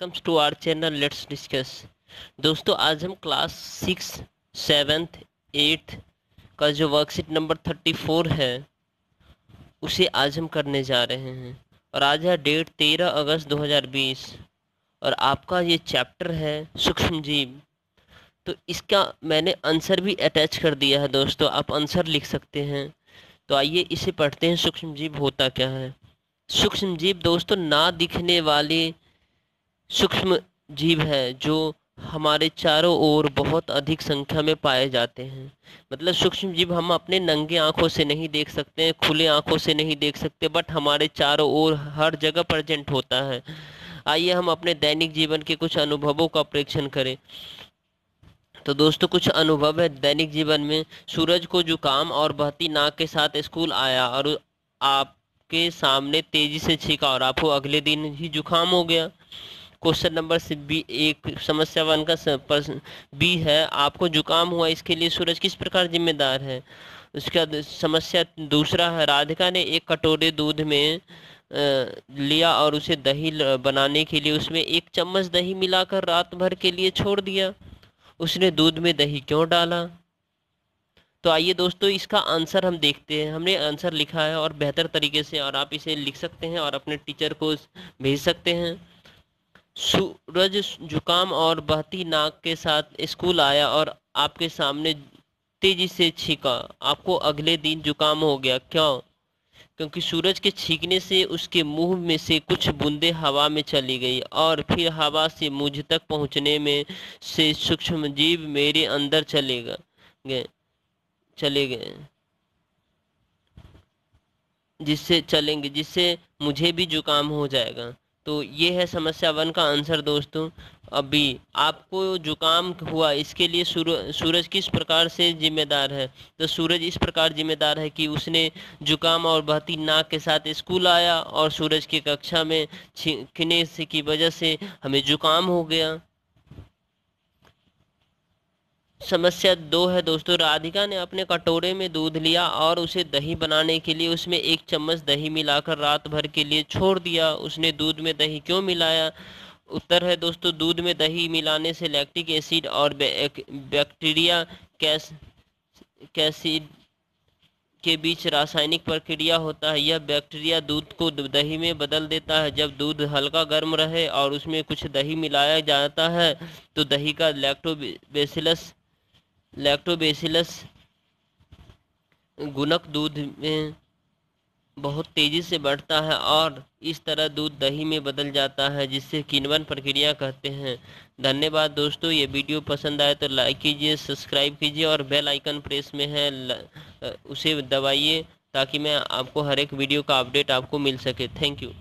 comes to our channel let's discuss दोस्तों आज हम क्लास सिक्स सेवेंथ एट्थ का जो वर्कशीट नंबर थर्टी फोर है उसे आज हम करने जा रहे हैं और आज है डेट तेरह अगस्त दो हज़ार बीस और आपका ये चैप्टर है सूक्ष्म जीव तो इसका मैंने आंसर भी अटैच कर दिया है दोस्तों आप आंसर लिख सकते हैं तो आइए इसे पढ़ते हैं सूक्ष्म जीव होता क्या है सूक्ष्म जीव दोस्तों ना दिखने वाले सूक्ष्म जीव है जो हमारे चारों ओर बहुत अधिक संख्या में पाए जाते हैं मतलब सूक्ष्म जीव हम अपने नंगे आंखों से नहीं देख सकते हैं खुले आंखों से नहीं देख सकते बट हमारे चारों ओर हर जगह प्रेजेंट होता है आइए हम अपने दैनिक जीवन के कुछ अनुभवों का प्रेक्षण करें तो दोस्तों कुछ अनुभव है दैनिक जीवन में सूरज को जुकाम और बहती नाक के साथ स्कूल आया और आपके सामने तेजी से छीका और आपको अगले दिन ही जुकाम हो गया क्वेश्चन नंबर बी एक समस्या वन का बी है आपको जुकाम हुआ इसके लिए सूरज किस प्रकार जिम्मेदार है उसका समस्या दूसरा है राधिका ने एक कटोरे दूध में लिया और उसे दही बनाने के लिए उसमें एक चम्मच दही मिलाकर रात भर के लिए छोड़ दिया उसने दूध में दही क्यों डाला तो आइए दोस्तों इसका आंसर हम देखते हैं हमने आंसर लिखा है और बेहतर तरीके से और आप इसे लिख सकते हैं और अपने टीचर को भेज सकते हैं सूरज जुकाम और बहती नाक के साथ स्कूल आया और आपके सामने तेजी से छीका आपको अगले दिन जुकाम हो गया क्यों क्योंकि सूरज के छींकने से उसके मुंह में से कुछ बूंदे हवा में चली गई और फिर हवा से मुझ तक पहुंचने में से सूक्ष्म जीव मेरे अंदर चले गए चले गए जिससे चलेंगे जिससे मुझे भी जुकाम हो जाएगा तो ये है समस्या वन का आंसर दोस्तों अभी आपको जुकाम हुआ इसके लिए सूरज सूरज किस प्रकार से जिम्मेदार है तो सूरज इस प्रकार जिम्मेदार है कि उसने जुकाम और बहती नाक के साथ स्कूल आया और सूरज की कक्षा में छिखने से की वजह से हमें जुकाम हो गया समस्या दो है दोस्तों राधिका ने अपने कटोरे में दूध लिया और उसे दही बनाने के लिए उसमें एक चम्मच दही मिलाकर रात भर के लिए छोड़ दिया उसने दूध में दही क्यों मिलाया उत्तर है दोस्तों दूध में दही मिलाने से लैक्टिक एसिड और बैक्टीरिया कैस कैसिड के बीच रासायनिक प्रक्रिया होता है यह बैक्टीरिया दूध को दही में बदल देता है जब दूध हल्का गर्म रहे और उसमें कुछ दही मिलाया जाता है तो दही का लैक्टोबेसिलस लैक्टोबेसिलस गुनक दूध में बहुत तेज़ी से बढ़ता है और इस तरह दूध दही में बदल जाता है जिससे किनवन प्रक्रिया कहते हैं धन्यवाद दोस्तों ये वीडियो पसंद आए तो लाइक कीजिए सब्सक्राइब कीजिए और बेल आइकन प्रेस में है उसे दबाइए ताकि मैं आपको हर एक वीडियो का अपडेट आपको मिल सके थैंक यू